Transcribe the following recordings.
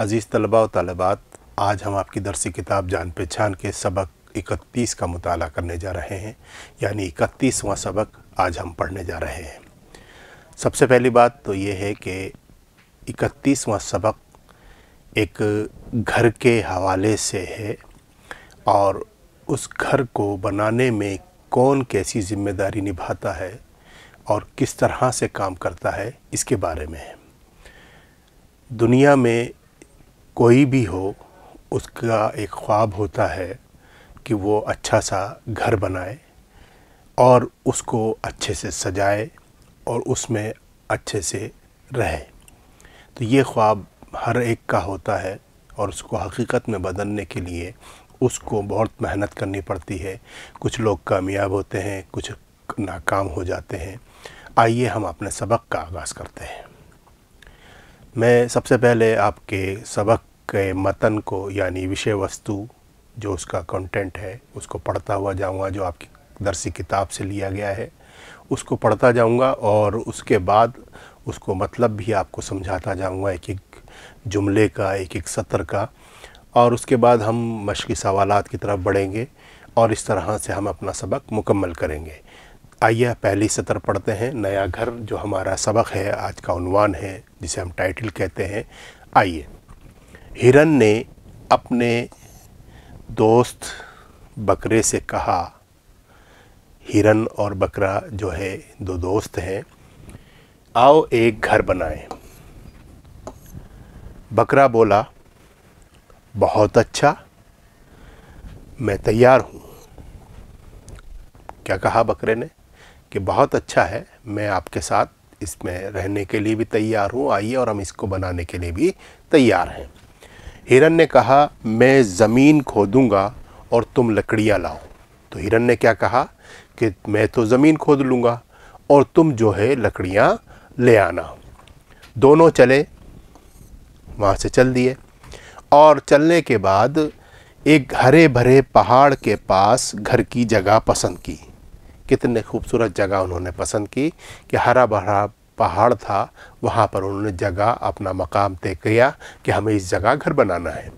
अज़ीज़ तलबा और तलबात आज हम आपकी दरसी किताब जान पहचान के सबक इकतीस का मताल करने जा रहे हैं यानी इकतीसवां सबक आज हम पढ़ने जा रहे हैं सबसे पहली बात तो ये है कि इकतीसवां सबक एक घर के हवाले से है और उस घर को बनाने में कौन कैसी ज़िम्मेदारी निभाता है और किस तरह से काम करता है इसके बारे में है दुनिया में कोई भी हो उसका एक ख्वाब होता है कि वो अच्छा सा घर बनाए और उसको अच्छे से सजाए और उसमें अच्छे से रहे तो ये ख्वाब हर एक का होता है और उसको हकीकत में बदलने के लिए उसको बहुत मेहनत करनी पड़ती है कुछ लोग कामयाब होते हैं कुछ नाकाम हो जाते हैं आइए हम अपने सबक का आगाज़ करते हैं मैं सबसे पहले आपके सबक के मतन को यानी विषय वस्तु जो उसका कंटेंट है उसको पढ़ता हुआ जाऊंगा जो आपकी दर्सी किताब से लिया गया है उसको पढ़ता जाऊंगा और उसके बाद उसको मतलब भी आपको समझाता जाऊंगा एक एक जुमले का एक एक सत्र का और उसके बाद हम मशक़ी सवालत की तरफ बढ़ेंगे और इस तरह से हम अपना सबक मुकम्मल करेंगे आइए पहली सतर पढ़ते हैं नया घर जो हमारा सबक है आज का उनवान है जिसे हम टाइटल कहते हैं आइए हिरन ने अपने दोस्त बकरे से कहा हिरन और बकरा जो है दो दोस्त हैं आओ एक घर बनाएं बकरा बोला बहुत अच्छा मैं तैयार हूँ क्या कहा बकरे ने कि बहुत अच्छा है मैं आपके साथ इसमें रहने के लिए भी तैयार हूँ आइए और हम इसको बनाने के लिए भी तैयार हैं हिरन ने कहा मैं ज़मीन खोदूँगा और तुम लकड़ियाँ लाओ तो हिरन ने क्या कहा कि मैं तो ज़मीन खोद लूँगा और तुम जो है लकड़ियाँ ले आना दोनों चले वहाँ से चल दिए और चलने के बाद एक हरे भरे पहाड़ के पास घर की जगह पसंद की कितने खूबसूरत जगह उन्होंने पसंद की कि हरा भरा पहाड़ था वहाँ पर उन्होंने जगह अपना मकाम तय किया कि हमें इस जगह घर बनाना है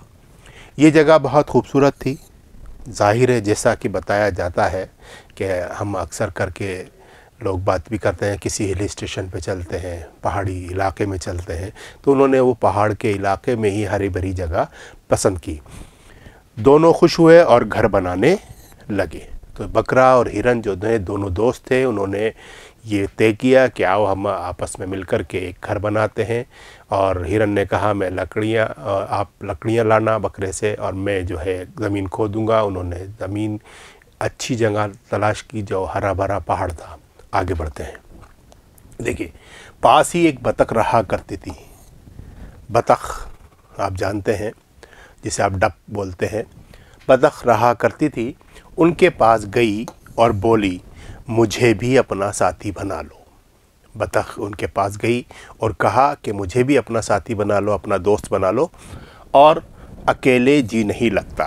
ये जगह बहुत खूबसूरत थी जाहिर है जैसा कि बताया जाता है कि हम अक्सर करके लोग बात भी करते हैं किसी हिल स्टेशन पे चलते हैं पहाड़ी इलाके में चलते हैं तो उन्होंने वो पहाड़ के इलाके में ही हरी भरी जगह पसंद की दोनों खुश हुए और घर बनाने लगे तो बकरा और हिरन जो थे दोनों दोस्त थे उन्होंने ये तय किया कि आओ हम आपस में मिलकर के एक घर बनाते हैं और हिरन ने कहा मैं लकड़ियाँ आप लकड़ियाँ लाना बकरे से और मैं जो है ज़मीन खोदूँगा उन्होंने ज़मीन अच्छी जगह तलाश की जो हरा भरा पहाड़ था आगे बढ़ते हैं देखिए पास ही एक बतख रहा करती थी बतख आप जानते हैं जिसे आप डप बोलते हैं बतख रहा करती थी उनके पास गई और बोली मुझे भी अपना साथी बना लो बतख उनके पास गई और कहा कि मुझे भी अपना साथी बना लो अपना दोस्त बना लो और अकेले जी नहीं लगता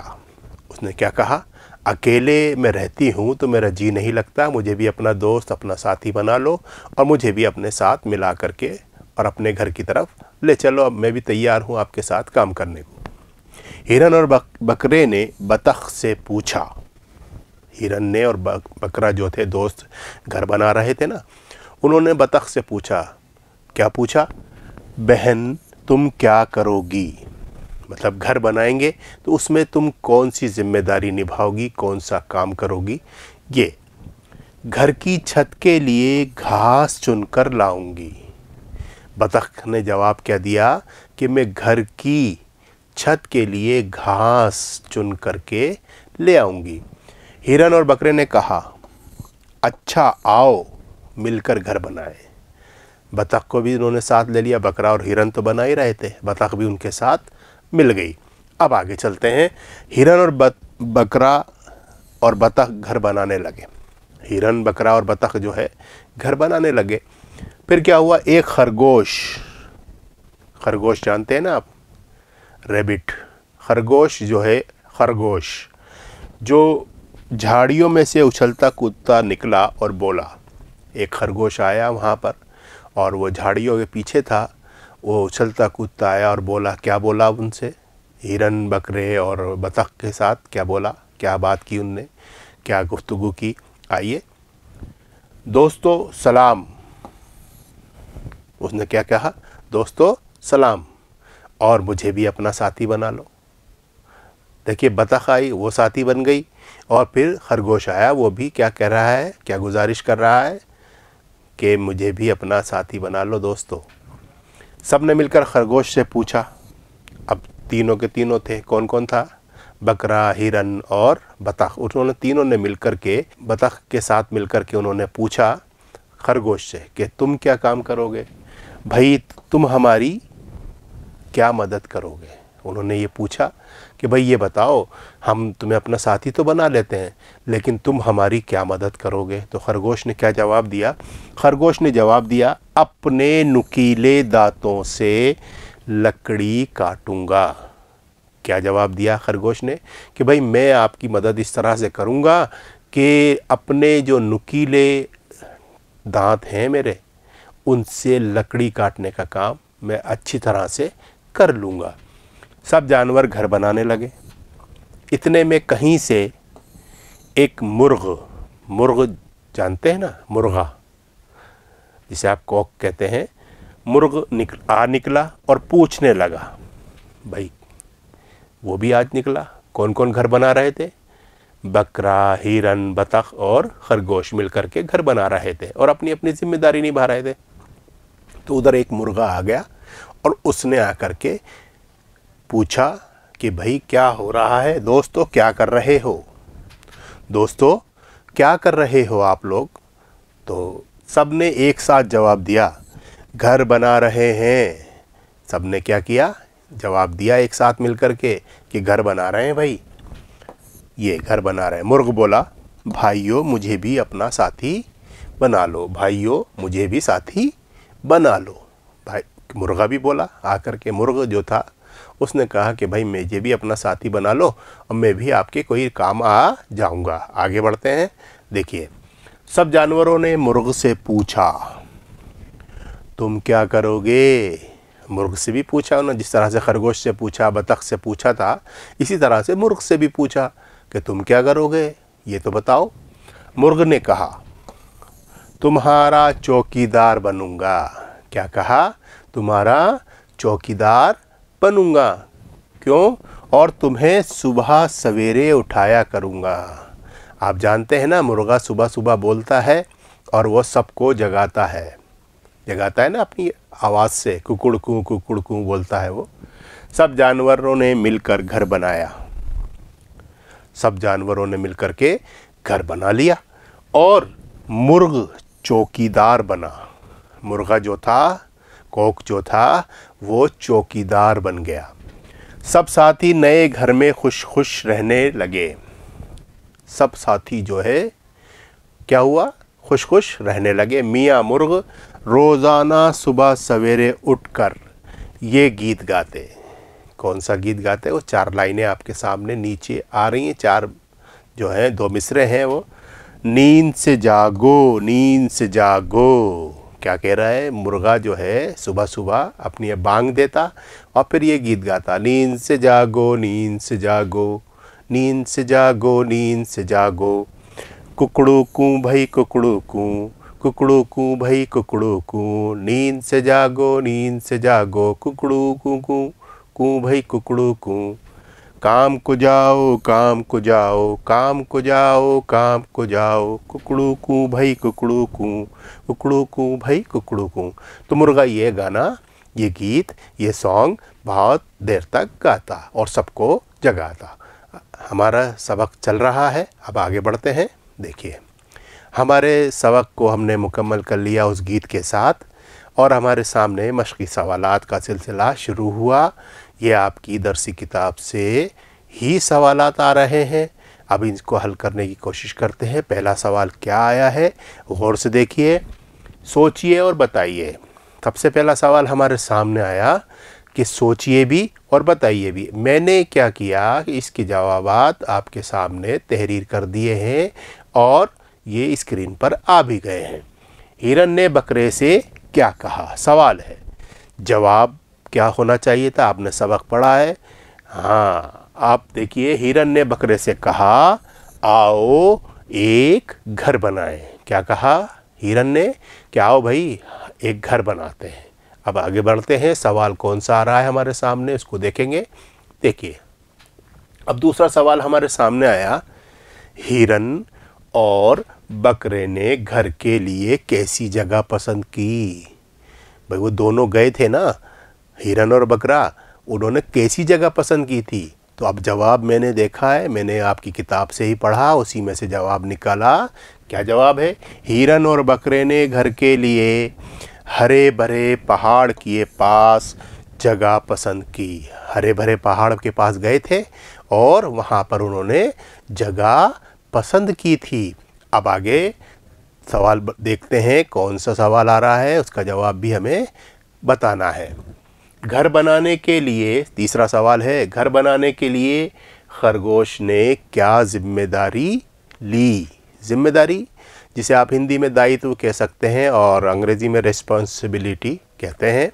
उसने क्या कहा अकेले मैं रहती हूँ तो मेरा जी नहीं लगता मुझे भी अपना दोस्त अपना साथी बना लो और मुझे भी अपने साथ मिला करके और अपने घर की तरफ ले चलो अब मैं भी तैयार हूँ आपके साथ काम करने को हिरन और बक, बकरे ने बतख से पूछा हिरन ने और बकरा जो थे दोस्त घर बना रहे थे ना उन्होंने बतख से पूछा क्या पूछा बहन तुम क्या करोगी मतलब घर बनाएंगे तो उसमें तुम कौन सी जिम्मेदारी निभाओगी कौन सा काम करोगी ये घर की छत के लिए घास चुनकर लाऊंगी बतख ने जवाब क्या दिया कि मैं घर की छत के लिए घास चुन करके ले आऊँगी हिरन और बकरे ने कहा अच्छा आओ मिलकर घर बनाए बतख को भी उन्होंने साथ ले लिया बकरा और हिरन तो बना ही रहे थे बतख भी उनके साथ मिल गई अब आगे चलते हैं हिरन और बत, बकरा और बतख घर बनाने लगे हिरन बकरा और बतख जो है घर बनाने लगे फिर क्या हुआ एक खरगोश खरगोश जानते हैं ना आप रेबिट खरगोश जो है खरगोश जो झाड़ियों में से उछलता कूदता निकला और बोला एक खरगोश आया वहाँ पर और वो झाड़ियों के पीछे था वो उछलता कूदता आया और बोला क्या बोला उनसे हिरन बकरे और बतख के साथ क्या बोला क्या बात की उनने क्या गुफ्तगु की आइए दोस्तों सलाम उसने क्या कहा दोस्तों सलाम और मुझे भी अपना साथी बना लो देखिए बतख आई वो साथी बन गई और फिर खरगोश आया वो भी क्या कह रहा है क्या गुजारिश कर रहा है कि मुझे भी अपना साथी बना लो दोस्तों सब ने मिलकर खरगोश से पूछा अब तीनों के तीनों थे कौन कौन था बकरा हिरन और बतख उन्होंने तीनों ने मिलकर के बतख के साथ मिलकर के उन्होंने पूछा खरगोश से कि तुम क्या काम करोगे भाई तुम हमारी क्या मदद करोगे उन्होंने ये पूछा कि भाई ये बताओ हम तुम्हें अपना साथी तो बना लेते हैं लेकिन तुम हमारी क्या मदद करोगे तो खरगोश ने क्या जवाब दिया खरगोश ने जवाब दिया अपने नुकीले दांतों से लकड़ी काटूंगा क्या जवाब दिया खरगोश ने कि भाई मैं आपकी मदद इस तरह से करूँगा कि अपने जो नुकीले दांत हैं मेरे उनसे लकड़ी काटने का काम मैं अच्छी तरह से कर लूँगा सब जानवर घर बनाने लगे इतने में कहीं से एक मुर्ग मुर्ग जानते हैं ना मुर्गा जिसे आप कॉक कहते हैं मुर्ग निक आ निकला और पूछने लगा भाई वो भी आज निकला कौन कौन घर बना रहे थे बकरा हिरन बतख और खरगोश मिलकर के घर बना रहे थे और अपनी अपनी जिम्मेदारी निभा रहे थे तो उधर एक मुर्गा आ गया और उसने आकर के पूछा कि भाई क्या हो रहा है दोस्तों क्या कर रहे हो दोस्तों क्या कर रहे हो आप लोग तो सब ने एक साथ जवाब दिया घर बना रहे हैं सब ने क्या किया जवाब दिया एक साथ मिलकर के कि घर बना रहे हैं भाई ये घर बना रहे हैं मुर्ग बोला भाइयों मुझे भी अपना साथी बना लो भाइयों मुझे भी साथी बना लो भाई मुर्गा भी बोला आकर के मुर्ग जो था उसने कहा कि भाई मुझे भी अपना साथी बना लो और मैं भी आपके कोई काम आ जाऊंगा आगे बढ़ते हैं देखिए सब जानवरों ने मुर्ग से पूछा तुम क्या करोगे मुर्ग से भी पूछा उन्होंने जिस तरह से खरगोश से पूछा बतख से पूछा था इसी तरह से मुर्ग से भी पूछा कि तुम क्या करोगे ये तो बताओ मुर्ग ने कहा तुम्हारा चौकीदार बनूंगा क्या कहा तुम्हारा चौकीदार बनूंगा क्यों और तुम्हें सुबह सवेरे उठाया करूंगा आप जानते हैं ना मुर्गा सुबह सुबह बोलता है और वो सबको जगाता है जगाता है ना अपनी आवाज़ से कुकुड़ कूँ कुकुड़ बोलता है वो सब जानवरों ने मिलकर घर बनाया सब जानवरों ने मिलकर के घर बना लिया और मुर्ग चौकीदार बना मुर्गा जो था कोक जो था वो चौकीदार बन गया सब साथी नए घर में खुश खुश रहने लगे सब साथी जो है क्या हुआ खुश खुश रहने लगे मियाँ मुर्ग रोज़ाना सुबह सवेरे उठकर ये गीत गाते कौन सा गीत गाते वो चार लाइनें आपके सामने नीचे आ रही हैं चार जो हैं दो मिसरे हैं वो नींद से जागो नींद से जागो क्या कह रहा है मुर्गा जो है सुबह सुबह अपनी ये बांग देता और फिर ये गीत गाता नींद से जागो नींद से जागो नींद से जागो नींद से जागो कुकड़ू कूँ भई कुकड़ू कूँ कुकड़ू कूँ भई कुकड़ू कूँ नींद से जागो नींद से जागो कुकड़ू कूँ कूँ कूँ भई कुकड़ू कूँ काम को जाओ काम को जाओ काम को जाओ काम को जाओ कुकड़ू कू भाई कुकड़ू कू कुकड़ू कू भाई कुकड़ू कू तो मुर्गा ये गाना ये गीत ये सॉन्ग बहुत देर तक गाता और सबको जगाता हमारा सबक चल रहा है अब आगे बढ़ते हैं देखिए हमारे सबक को हमने मुकम्मल कर लिया उस गीत के साथ और हमारे सामने मशक़ी सवाल का सिलसिला शुरू हुआ ये आपकी दरसी किताब से ही सवाल आ रहे हैं अब इनको हल करने की कोशिश करते हैं पहला सवाल क्या आया है गौर से देखिए सोचिए और बताइए सबसे पहला सवाल हमारे सामने आया कि सोचिए भी और बताइए भी मैंने क्या किया कि इसके जवाब आपके सामने तहरीर कर दिए हैं और ये स्क्रीन पर आ भी गए हैं हिरन ने बकरे से क्या कहा सवाल है जवाब क्या होना चाहिए था आपने सबक पढ़ा है हाँ आप देखिए हिरन ने बकरे से कहा आओ एक घर बनाए क्या कहा हिरन ने क्या आओ भाई एक घर बनाते हैं अब आगे बढ़ते हैं सवाल कौन सा आ रहा है हमारे सामने उसको देखेंगे देखिए अब दूसरा सवाल हमारे सामने आया हिरन और बकरे ने घर के लिए कैसी जगह पसंद की भाई वो दोनों गए थे ना हिरन और बकरा उन्होंने कैसी जगह पसंद की थी तो अब जवाब मैंने देखा है मैंने आपकी किताब से ही पढ़ा उसी में से जवाब निकाला क्या जवाब है हिरन और बकरे ने घर के लिए हरे भरे पहाड़ के पास जगह पसंद की हरे भरे पहाड़ के पास गए थे और वहाँ पर उन्होंने जगह पसंद की थी अब आगे सवाल देखते हैं कौन सा सवाल आ रहा है उसका जवाब भी हमें बताना है घर बनाने के लिए तीसरा सवाल है घर बनाने के लिए खरगोश ने क्या जिम्मेदारी ली जिम्मेदारी जिसे आप हिंदी में दायित्व कह सकते हैं और अंग्रेज़ी में रिस्पॉन्सिबिलिटी कहते हैं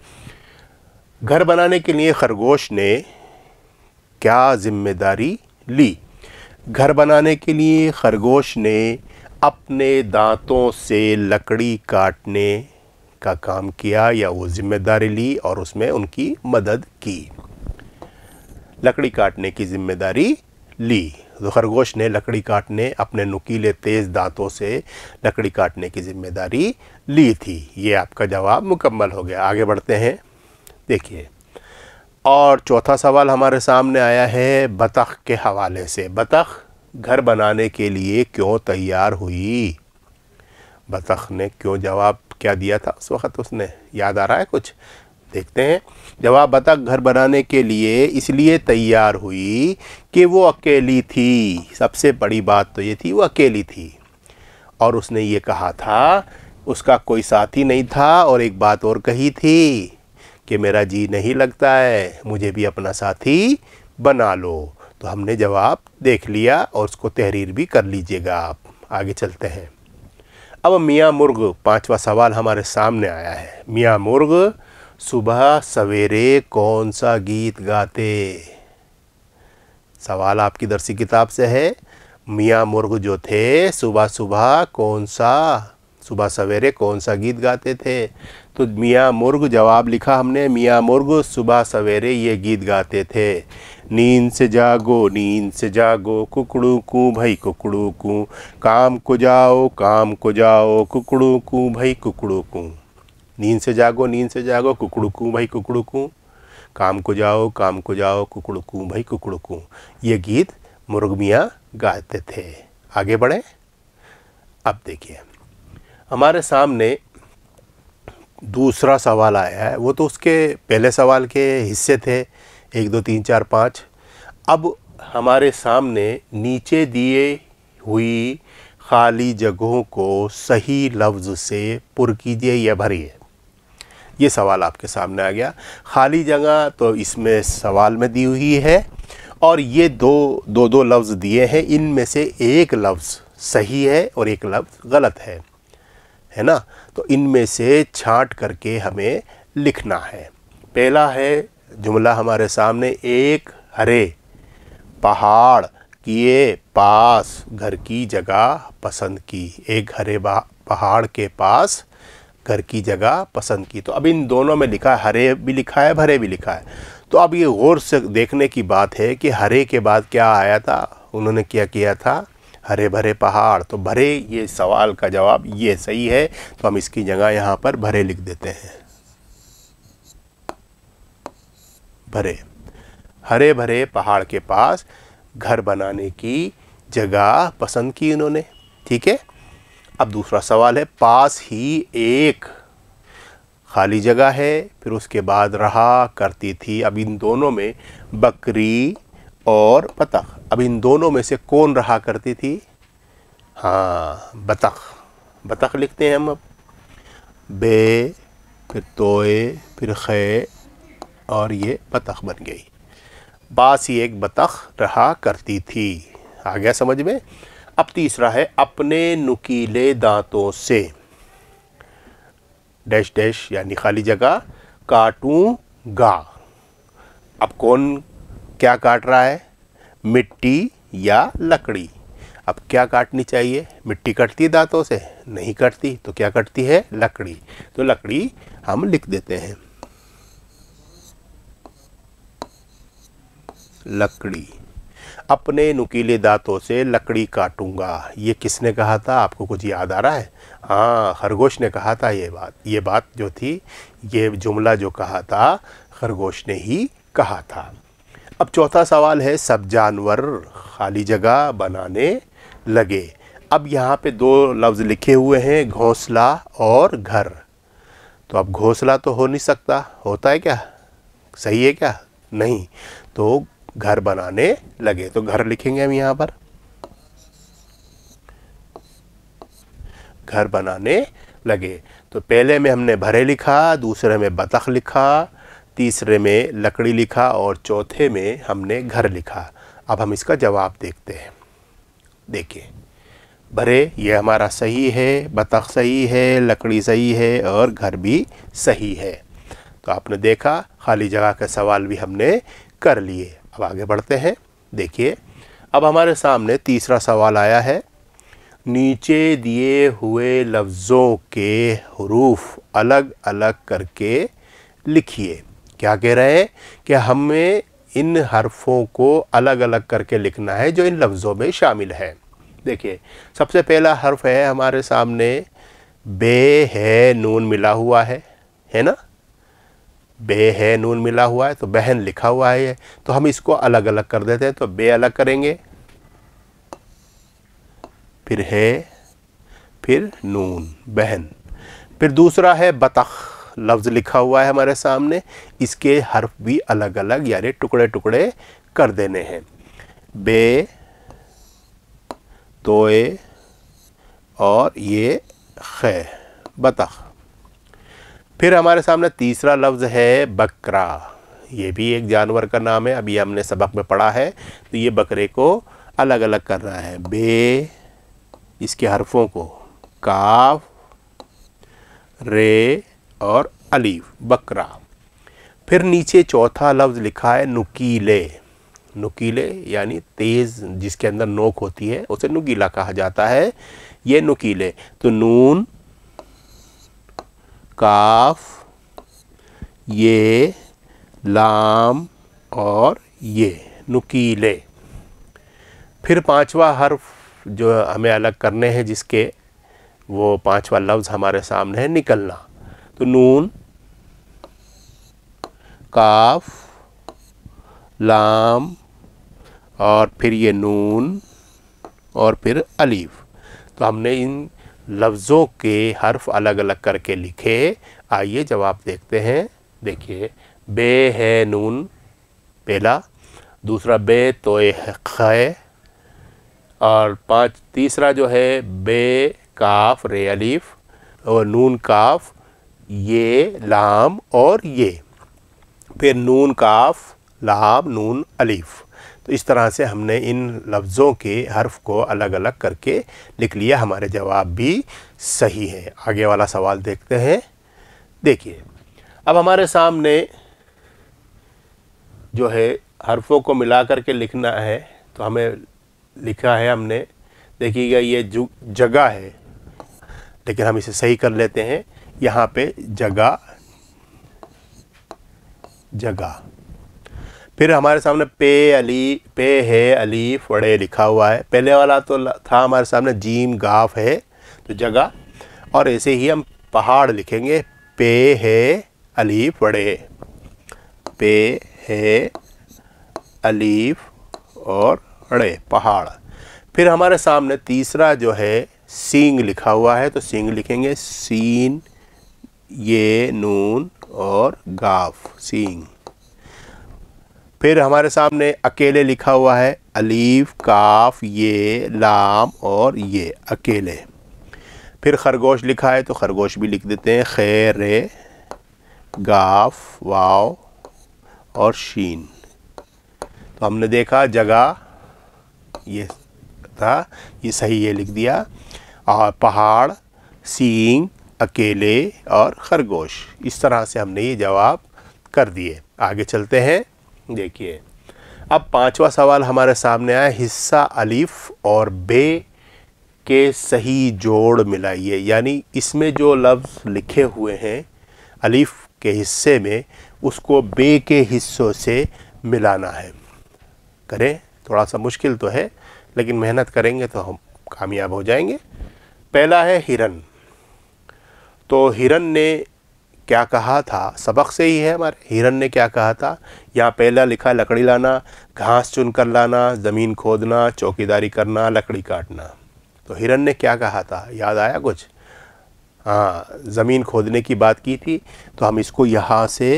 घर बनाने के लिए खरगोश ने क्या जिम्मेदारी ली घर बनाने के लिए खरगोश ने अपने दांतों से लकड़ी काटने का काम किया या वो ज़िम्मेदारी ली और उसमें उनकी मदद की लकड़ी काटने की ज़िम्मेदारी ली तो खरगोश ने लकड़ी काटने अपने नुकीले तेज़ दांतों से लकड़ी काटने की ज़िम्मेदारी ली थी ये आपका जवाब मुकम्मल हो गया आगे बढ़ते हैं देखिए और चौथा सवाल हमारे सामने आया है बतख के हवाले से बतख घर बनाने के लिए क्यों तैयार हुई बतख ने क्यों जवाब क्या दिया था उस वक़्त उसने याद आ रहा है कुछ देखते हैं जवाब बतख घर बनाने के लिए इसलिए तैयार हुई कि वो अकेली थी सबसे बड़ी बात तो ये थी वो अकेली थी और उसने ये कहा था उसका कोई साथी नहीं था और एक बात और कही थी कि मेरा जी नहीं लगता है मुझे भी अपना साथी बना लो तो हमने जवाब देख लिया और उसको तहरीर भी कर लीजिएगा आप आगे चलते हैं अब मियाँ मुर्ग पांचवा सवाल हमारे सामने आया है मियाँ मुर्ग सुबह सवेरे कौन सा गीत गाते सवाल आपकी दरसी किताब से है मियाँ मुर्ग जो थे सुबह सुबह कौन सा सुबह सवेरे कौन सा गीत गाते थे तो मियाँ मुर्ग जवाब लिखा हमने मियाँ मुर्ग सुबह सवेरे ये गीत गाते थे नींद से जागो नींद से जागो कुकड़ू कू भाई कुकड़ू कू काम को जाओ काम को जाओ कुकड़ू कू भाई कुकड़ू कू नींद से जागो नींद से जागो कुकड़ू कू भाई कुकड़ू कू काम को जाओ काम को जाओ कुकड़ू कू भाई कुकड़ू कू ये गीत मुर्ग मियाँ गाते थे आगे बढ़ें अब देखिए हमारे सामने दूसरा सवाल आया है वो तो उसके पहले सवाल के हिस्से थे एक दो तीन चार पाँच अब हमारे सामने नीचे दिए हुई खाली जगहों को सही लफ्ज़ से पुर कीजिए या भरिए ये सवाल आपके सामने आ गया खाली जगह तो इसमें सवाल में दी हुई है और ये दो दो दो लफ्ज़ दिए हैं इनमें से एक लफ्ज़ सही है और एक लफ्ज़ गलत है है ना तो इनमें से छांट करके हमें लिखना है पहला है जुमला हमारे सामने एक हरे पहाड़ किए पास घर की जगह पसंद की एक हरे पहाड़ के पास घर की जगह पसंद की तो अब इन दोनों में लिखा है हरे भी लिखा है भरे भी लिखा है तो अब ये गौर से देखने की बात है कि हरे के बाद क्या आया था उन्होंने क्या किया था हरे भरे पहाड़ तो भरे ये सवाल का जवाब ये सही है तो हम इसकी जगह यहाँ पर भरे लिख देते हैं भरे हरे भरे पहाड़ के पास घर बनाने की जगह पसंद की इन्होंने ठीक है अब दूसरा सवाल है पास ही एक खाली जगह है फिर उसके बाद रहा करती थी अब इन दोनों में बकरी और बतख अब इन दोनों में से कौन रहा करती थी हाँ बतख बतख लिखते हैं हम अब बे फिर तोए फिर खे और ये बतख बन गई बास ही एक बतख रहा करती थी आ गया समझ में अब तीसरा है अपने नुकीले दांतों से डैश डैश यानी खाली जगह गा अब कौन क्या काट रहा है मिट्टी या लकड़ी अब क्या काटनी चाहिए मिट्टी कटती है दांतों से नहीं कटती तो क्या कटती है लकड़ी तो लकड़ी हम लिख देते हैं लकड़ी अपने नुकीले दांतों से लकड़ी काटूंगा ये किसने कहा था आपको कुछ याद आ रहा है हाँ खरगोश ने कहा था ये बात ये बात जो थी ये जुमला जो कहा था खरगोश ने ही कहा था अब चौथा सवाल है सब जानवर खाली जगह बनाने लगे अब यहाँ पे दो लफ्ज़ लिखे हुए हैं घोंसला और घर तो अब घोंसला तो हो नहीं सकता होता है क्या सही है क्या नहीं तो घर बनाने लगे तो घर लिखेंगे हम यहाँ पर घर बनाने लगे तो पहले में हमने भरे लिखा दूसरे में बतख लिखा तीसरे में लकड़ी लिखा और चौथे में हमने घर लिखा अब हम इसका जवाब देखते हैं देखिए भरे ये हमारा सही है बतख सही है लकड़ी सही है और घर भी सही है तो आपने देखा खाली जगह के सवाल भी हमने कर लिए अब आगे बढ़ते हैं देखिए अब हमारे सामने तीसरा सवाल आया है नीचे दिए हुए लफ्ज़ों के हरूफ अलग अलग करके लिखिए क्या कह रहे हैं कि हमें इन हरफों को अलग अलग करके लिखना है जो इन लफ्ज़ों में शामिल है देखिए सबसे पहला हर्फ है हमारे सामने बे है नून मिला हुआ है है ना बे है नून मिला हुआ है तो बहन लिखा हुआ है ये तो हम इसको अलग अलग कर देते हैं तो बे अलग करेंगे फिर है फिर नून बहन फिर दूसरा है बतख लफ्ज़ लिखा हुआ है हमारे सामने इसके हर्फ भी अलग अलग यानी टुकड़े टुकड़े कर देने हैं बे तोए और ये खे बतख फिर हमारे सामने तीसरा लफ्ज़ है बकरा ये भी एक जानवर का नाम है अभी हमने सबक में पढ़ा है तो ये बकरे को अलग अलग करना है बे इसके हरफों को काफ रे और अलीफ बकरा फिर नीचे चौथा लफ्ज़ लिखा है नुकीले नुकीले यानी तेज़ जिसके अंदर नोक होती है उसे नुकीला कहा जाता है ये नुकीले तो नून काफ ये लाम और ये नुकीले फिर पांचवा हर्फ जो हमें अलग करने हैं जिसके वो पांचवा लफ्ज़ हमारे सामने है निकलना तो नून काफ लाम और फिर ये नून और फिर अलीफ तो हमने इन लफ्ज़ों के हर्फ अलग अलग करके लिखे आइए जवाब देखते हैं देखिए बे है नून पहला दूसरा बे तो ख़ और पाँच तीसरा जो है बे काफ रे अलीफ और नून काफ ये लाम और ये फिर नून काफ लाम नून अलीफ़ तो इस तरह से हमने इन लफ्ज़ों के हर्फ को अलग अलग करके लिख लिया हमारे जवाब भी सही है आगे वाला सवाल देखते हैं देखिए अब हमारे सामने जो है हर्फों को मिला कर के लिखना है तो हमें लिखा है हमने देखिएगा ये जो जगह है लेकिन हम इसे सही कर लेते हैं यहाँ पे जगह जगह फिर हमारे सामने पे अली पे है अली फड़े लिखा हुआ है पहले वाला तो था हमारे सामने जीम गाफ है तो जगह और ऐसे ही हम पहाड़ लिखेंगे पे है अली फड़े पे है अलीफ और अड़े पहाड़ फिर हमारे सामने तीसरा जो है सींग लिखा हुआ है तो सींग लिखेंगे सीन ये नून और गाफ सींग फिर हमारे सामने अकेले लिखा हुआ है अलीफ काफ ये लाम और ये अकेले फिर खरगोश लिखा है तो खरगोश भी लिख देते हैं खैर गाफ वाव और शीन तो हमने देखा जगह ये था ये सही है लिख दिया और पहाड़ सींग अकेले और खरगोश इस तरह से हमने ये जवाब कर दिए आगे चलते हैं देखिए अब पांचवा सवाल हमारे सामने आया हिस्सा अलीफ और बे के सही जोड़ मिलाइए यानी इसमें जो लफ्ज़ लिखे हुए हैं अलीफ के हिस्से में उसको बे के हिस्सों से मिलाना है करें थोड़ा सा मुश्किल तो है लेकिन मेहनत करेंगे तो हम कामयाब हो जाएंगे पहला है हिरन तो हिरन ने क्या कहा था सबक से ही है हमारे हिरन ने क्या कहा था यहाँ पहला लिखा लकड़ी लाना घास चुन कर लाना ज़मीन खोदना चौकीदारी करना लकड़ी काटना तो हिरन ने क्या कहा था याद आया कुछ हाँ ज़मीन खोदने की बात की थी तो हम इसको यहाँ से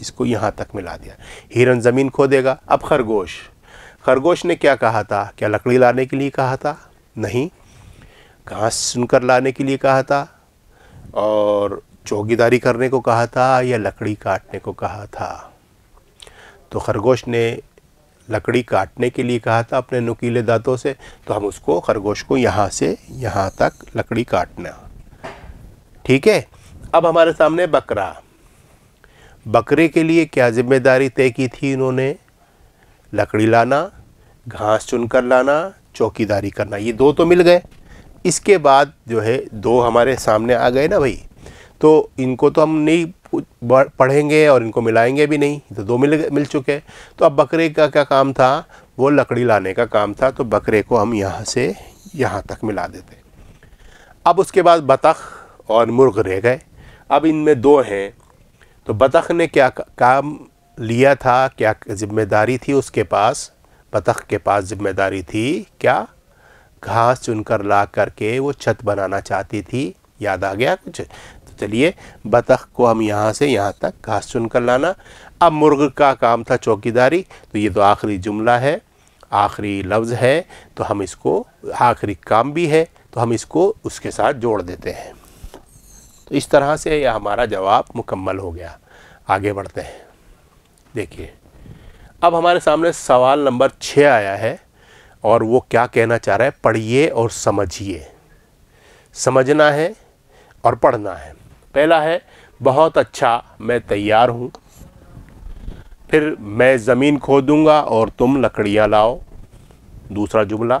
इसको यहाँ तक मिला दिया हिरन ज़मीन खोदेगा अब खरगोश खरगोश ने क्या कहा था क्या लकड़ी लाने के लिए कहा था नहीं घास सुनकर लाने के लिए कहा था और चौकीदारी करने को कहा था या लकड़ी काटने को कहा था तो खरगोश ने लकड़ी काटने के लिए कहा था अपने नुकीले दांतों से तो हम उसको खरगोश को यहाँ से यहाँ तक लकड़ी काटना ठीक है अब हमारे सामने बकरा बकरे के लिए क्या जिम्मेदारी तय की थी इन्होंने लकड़ी लाना घास चुनकर लाना चौकीदारी करना ये दो तो मिल गए इसके बाद जो है दो हमारे सामने आ गए ना भाई तो इनको तो हम नहीं पढ़ेंगे और इनको मिलाएंगे भी नहीं तो दो मिल मिल चुके हैं तो अब बकरे का क्या काम था वो लकड़ी लाने का काम था तो बकरे को हम यहाँ से यहाँ तक मिला देते अब उसके बाद बतख और मुर्ग रह गए अब इनमें दो हैं तो बतख ने क्या काम लिया था क्या जिम्मेदारी थी उसके पास बतख के पास जिम्मेदारी थी क्या घास चुनकर ला करके वो छत बनाना चाहती थी याद आ गया कुछ चलिए बतख को हम यहाँ से यहाँ तक घास चुन कर लाना अब मुर्ग का काम था चौकीदारी तो ये तो आखिरी जुमला है आखिरी लफ्ज़ है तो हम इसको आखिरी काम भी है तो हम इसको उसके साथ जोड़ देते हैं तो इस तरह से यह हमारा जवाब मुकम्मल हो गया आगे बढ़ते हैं देखिए अब हमारे सामने सवाल नंबर छः आया है और वो क्या कहना चाह रहा है पढ़िए और समझिए समझना है और पढ़ना है पहला है बहुत अच्छा मैं तैयार हूँ फिर मैं ज़मीन खोदूँगा और तुम लकड़ियाँ लाओ दूसरा जुमला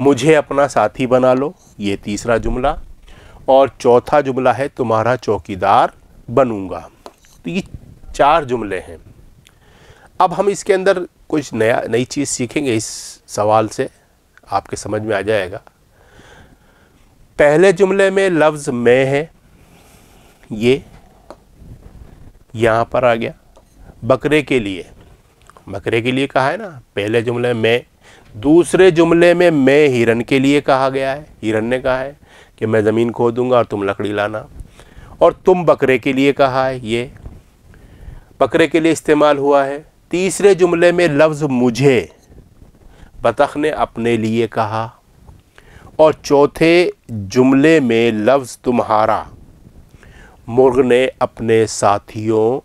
मुझे अपना साथी बना लो ये तीसरा जुमला और चौथा जुमला है तुम्हारा चौकीदार बनूँगा तो ये चार जुमले हैं अब हम इसके अंदर कुछ नया नई चीज़ सीखेंगे इस सवाल से आपके समझ में आ जाएगा पहले जुमले में लफ्ज़ मैं है ये यहाँ पर आ गया बकरे के लिए बकरे के लिए कहा है ना पहले जुमले में दूसरे जुमले में मैं हिरन के लिए कहा गया है हिरन ने कहा है कि मैं ज़मीन खोदूंगा और तुम लकड़ी लाना और तुम बकरे के लिए कहा है ये बकरे के लिए इस्तेमाल हुआ है तीसरे जुमले में लफ्ज़ मुझे बतख ने अपने लिए कहा और चौथे जुमले में लफ्ज़ तुम्हारा मुर्ग ने अपने साथियों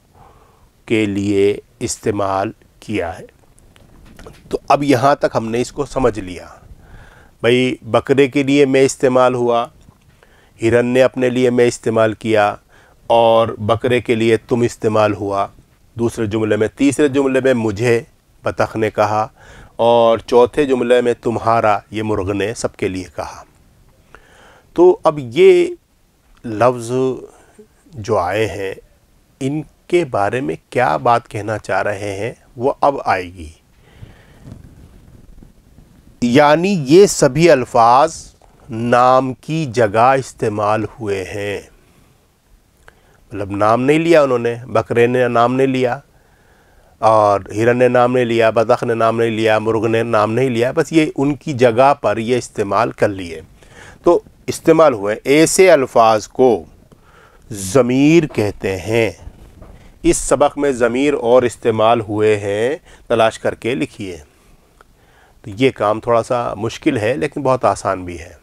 के लिए इस्तेमाल किया है तो अब यहाँ तक हमने इसको समझ लिया भाई बकरे के लिए मैं इस्तेमाल हुआ हिरन ने अपने लिए मैं इस्तेमाल किया और बकरे के लिए तुम इस्तेमाल हुआ दूसरे जुमले में तीसरे जुमले में मुझे बतख ने कहा और चौथे जुमले में तुम्हारा ये मुर्ग ने सबके लिए कहा तो अब ये लफ्ज़ जो आए हैं इनके बारे में क्या बात कहना चाह रहे हैं वो अब आएगी यानी ये सभी अल्फाज नाम की जगह इस्तेमाल हुए हैं मतलब नाम नहीं लिया उन्होंने बकरे ने नाम नहीं लिया और हिरन ने नाम नहीं लिया बदख ने नाम नहीं लिया मुर्ग ने नाम नहीं लिया बस ये उनकी जगह पर ये इस्तेमाल कर लिए तो इस्तेमाल हुए ऐसे अल्फाज को ज़मीर कहते हैं इस सबक में ज़मीर और इस्तेमाल हुए हैं तलाश करके लिखिए तो ये काम थोड़ा सा मुश्किल है लेकिन बहुत आसान भी है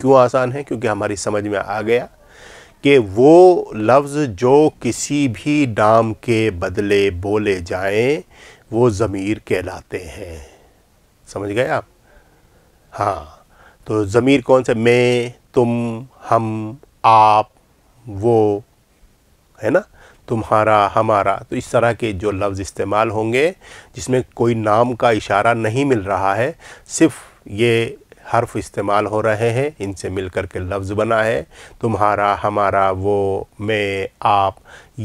क्यों आसान है क्योंकि हमारी समझ में आ गया कि वो लफ्ज़ जो किसी भी नाम के बदले बोले जाएं वो ज़मीर कहलाते हैं समझ गए आप हाँ तो ज़मीर कौन से मैं तुम हम आप वो है ना तुम्हारा हमारा तो इस तरह के जो लफ्ज़ इस्तेमाल होंगे जिसमें कोई नाम का इशारा नहीं मिल रहा है सिर्फ ये हर्फ इस्तेमाल हो रहे हैं इनसे मिल कर के लफ्ज़ बना है तुम्हारा हमारा वो मैं आप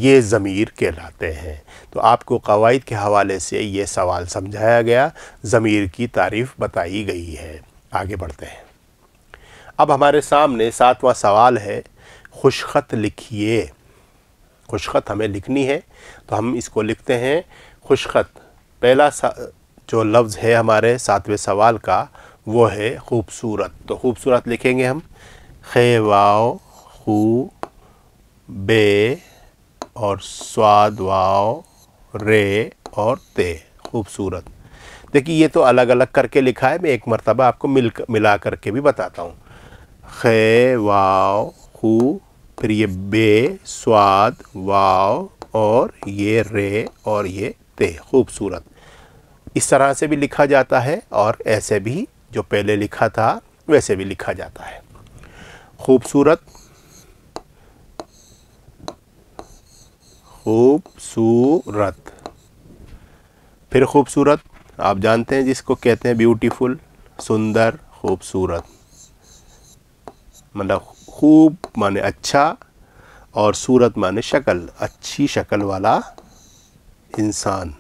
ये ज़मीर कहलाते हैं तो आपको कवायद के हवाले से ये सवाल समझाया गया ज़मीर की तारीफ़ बताई गई है आगे बढ़ते हैं अब हमारे सामने सातवां सवाल है खुशखत लिखिए खुशखत हमें लिखनी है तो हम इसको लिखते हैं खुशखत पहला जो लफ्ज़ है हमारे सातवें सवाल का वो है खूबसूरत तो खूबसूरत लिखेंगे हम खे वाओ खू बे और स्वाद वाओ रे और ते खूबसूरत देखिए ये तो अलग अलग करके लिखा है मैं एक मरतबा आपको मिल मिला करके भी बताता हूँ खे वाओ खू फिर ये बे स्वाद वाव और ये रे और ये ते खूबसूरत इस तरह से भी लिखा जाता है और ऐसे भी जो पहले लिखा था वैसे भी लिखा जाता है खूबसूरत खूबसूरत फिर खूबसूरत आप जानते हैं जिसको कहते हैं ब्यूटीफुल सुंदर खूबसूरत मतलब खूब माने अच्छा और सूरत माने शक्ल अच्छी शक्ल वाला इंसान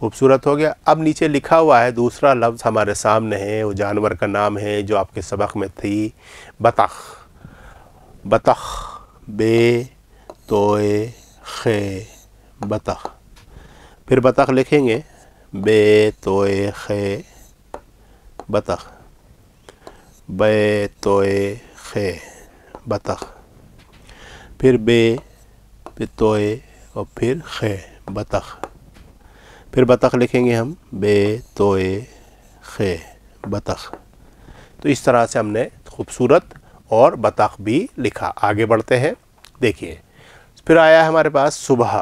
खूबसूरत हो गया अब नीचे लिखा हुआ है दूसरा लफ्ज़ हमारे सामने है वो जानवर का नाम है जो आपके सबक में थी बतख बतख बे तोए खे बतख फिर बतख लिखेंगे बे तोए खे बतख बे तोए खे बतख फिर बे फिर तोए और फिर खे बतख फिर बतख लिखेंगे हम बे तोए खे बतख तो इस तरह से हमने खूबसूरत और बतख भी लिखा आगे बढ़ते हैं देखिए फिर आया है हमारे पास सुबह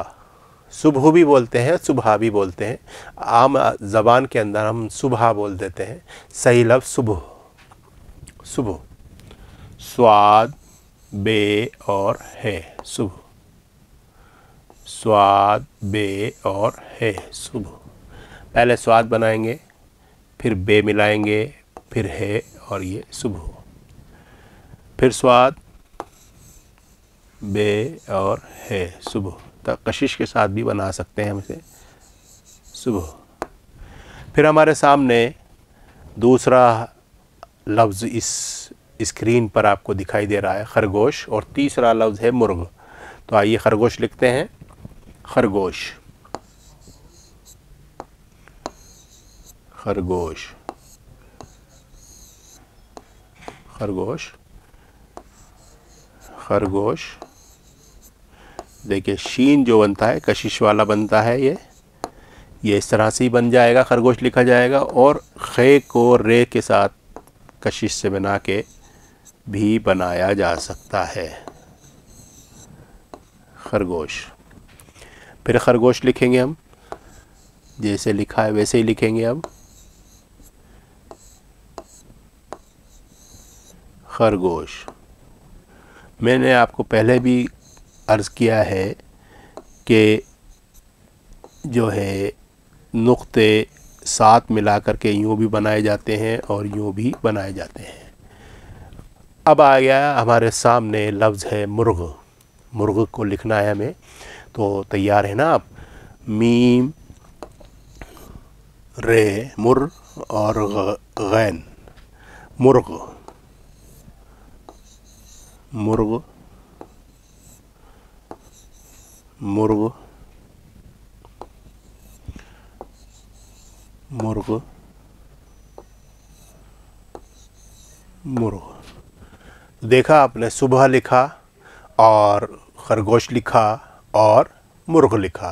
सुबह भी बोलते हैं सुबह भी बोलते हैं आम जबान के अंदर हम सुबह बोल देते हैं सही लफ़ सुबह सुबह स्वाद बे और है सुबह स्वाद बे और है सुबह पहले स्वाद बनाएंगे फिर बे मिलाएंगे फिर है और ये सुबह फिर स्वाद बे और है सुबह कशिश के साथ भी बना सकते हैं हम इसे सुबह फिर हमारे सामने दूसरा लफ्ज़ इस स्क्रीन पर आपको दिखाई दे रहा है खरगोश और तीसरा लफ्ज़ है मुर्ग तो आइए खरगोश लिखते हैं खरगोश खरगोश खरगोश खरगोश देखिए शीन जो बनता है कशिश वाला बनता है ये ये इस तरह से ही बन जाएगा खरगोश लिखा जाएगा और खे को रे के साथ कशिश से बना के भी बनाया जा सकता है खरगोश फिर खरगोश लिखेंगे हम जैसे लिखा है वैसे ही लिखेंगे हम खरगोश मैंने आपको पहले भी अर्ज़ किया है कि जो है नुक्ते साथ मिला कर के यूँ भी बनाए जाते हैं और यूँ भी बनाए जाते हैं अब आ गया हमारे सामने लफ्ज़ है मुर्ग मुर्ग को लिखना है हमें तो तैयार है ना आप मीम रे मुर और गैन मुर्ग मुर्ग मुर्ग मुर्ग मुर्ग देखा आपने सुबह लिखा और खरगोश लिखा और मुर्ग लिखा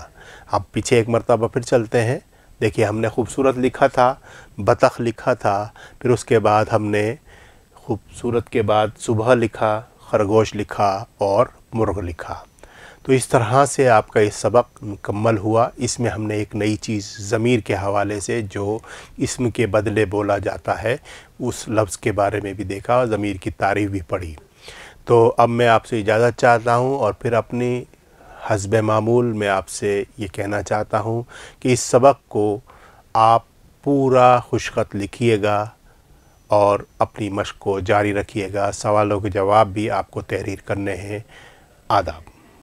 आप पीछे एक मरतबा फिर चलते हैं देखिए हमने खूबसूरत लिखा था बतख लिखा था फिर उसके बाद हमने खूबसूरत के बाद सुबह लिखा खरगोश लिखा और मुर्ग लिखा तो इस तरह से आपका ये सबक मुकम्मल हुआ इसमें हमने एक नई चीज़ ज़मीर के हवाले से जो इसम के बदले बोला जाता है उस लफ्ज़ के बारे में भी देखा ज़मीर की तारीफ भी पढ़ी तो अब मैं आपसे इजाज़त चाहता हूँ और फिर अपनी हसब मामूल मैं आपसे ये कहना चाहता हूँ कि इस सबक को आप पूरा खुशखत लिखिएगा और अपनी मश्क को जारी रखिएगा सवालों के जवाब भी आपको तहरीर करने हैं आदाब